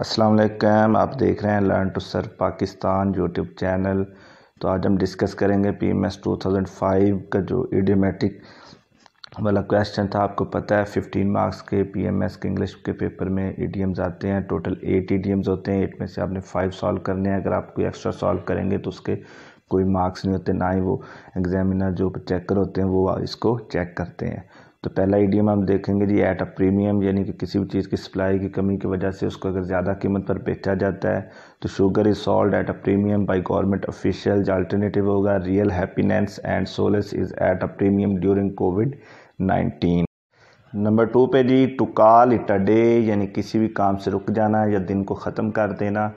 अस्सलाम वालेकुम आप देख रहे हैं learn to serve Pakistan YouTube channel तो आज हम डिस्कस करेंगे P M S two thousand five का जो एडियोमेटिक वाला क्वेश्चन था आपको पता है फिफ्टीन मार्क्स के पी एम एस के इंग्लिश के पेपर में ईडीएम्स आते हैं टोटल एट एडियम्स होते हैं एट में से आपने फाइव सॉल्व करने हैं अगर आप कोई एक्स्ट्रा सॉल्व करेंगे तो उसके कोई मार्क्स नहीं होते ना ही वो एग्जामिनर जो चेकर होते हैं वो इसको चेक करते हैं तो पहला ईडीएम हम देखेंगे जी एट अ प्रीमियम यानी कि किसी भी चीज़ की सप्लाई की कमी की वजह से उसको अगर ज़्यादा कीमत पर बेचा जाता है तो sugar is sold at a premium by government official alternative होगा real happiness and solace is at a premium during COVID nineteen number two पे जी to call it a day यानी किसी भी काम से रुक जाना या दिन को ख़त्म कर देना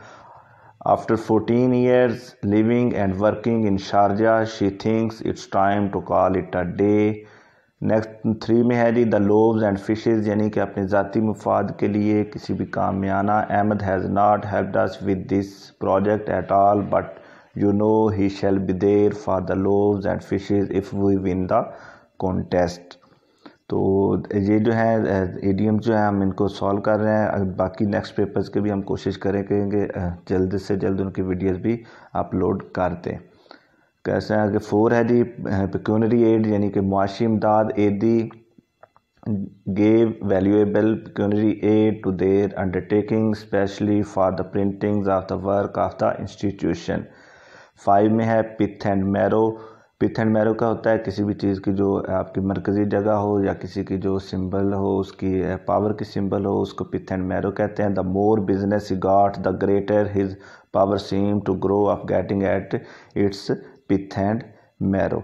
after fourteen years living and working in Sharjah she thinks it's time to call it a day next three में है जी द लोव्स एंड फिशेस यानी कि अपने ज़ाती मफाद के लिए किसी भी काम में आना Ahmed has not help us with this project at all but you know he shall be there for the loaves and fishes if we win the contest तो ये जो है एडियम जो है हम इनको सॉल्व कर रहे हैं बाकी नेक्स्ट पेपर्स के भी हम कोशिश करेंगे जल्द से जल्द उनकी वीडियोज़ भी अपलोड कर दें कैसे कि फोर है जी पिक्यूनरी एड यानी कि मुआशी इमदाद Edhi gave valuable pecuniary aid to their undertaking specially for the printings of the work of the institution five में है pith and marrow pith and marrow का होता है किसी भी चीज़ की जो आपकी मरकज़ी जगह हो या किसी की जो सिंबल हो उसकी पावर की सिंबल हो उसको पिथ एंड मैरो कहते हैं the more business he got the greater his power seem to grow of getting at its pith and marrow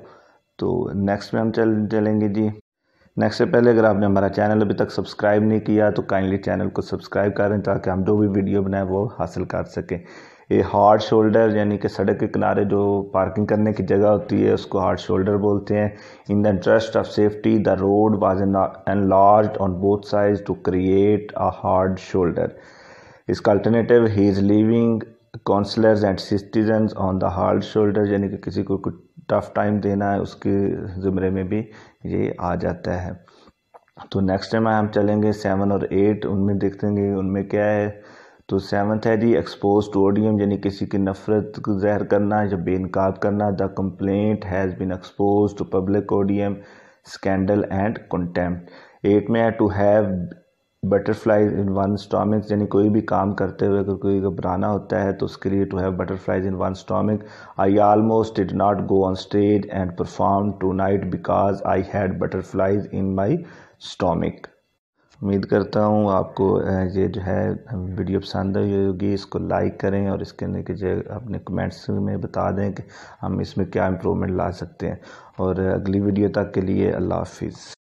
तो नेक्स्ट में हम चल चलेंगे जी नेक्स्ट से पहले अगर आपने हमारा चैनल अभी तक सब्सक्राइब नहीं किया तो काइंडली चैनल को सब्सक्राइब करें ताकि हम जो भी वीडियो बनाएं वो हासिल कर सकें ये हार्ड शोल्डर यानी कि सड़क के किनारे जो पार्किंग करने की जगह होती है उसको हार्ड शोल्डर बोलते हैं in the interest of safety the road was enlarged on both side to create a hard shoulder इसका alternative he is leaving councillors and citizens on the hard shoulder यानी कि किसी को कुछ tough time देना है उसके ज़ुमरे में भी ये आ जाता है तो नेक्स्ट टाइम हम चलेंगे सेवन और एट उनमें देखेंगे उनमें क्या है तो सेवन्थ है जी एक्सपोज टू ओडियम यानी किसी की नफरत को जहर करना या बेनकाब करना the complaint has been exposed to public odium scandal and contempt eight में है to have butterflies in one stomach यानी कोई भी काम करते हुए अगर कोई घबराना होता है तो उसके लिए to have butterflies in one stomach I almost did not go on stage and perform tonight because I had butterflies in my stomach उम्मीद करता हूँ आपको ये जो है वीडियो पसंद आई होगी इसको लाइक करें और इसके अपने कमेंट्स में बता दें कि हम इसमें क्या इम्प्रूवमेंट ला सकते हैं और अगली वीडियो तक के लिए अल्लाह हाफिज़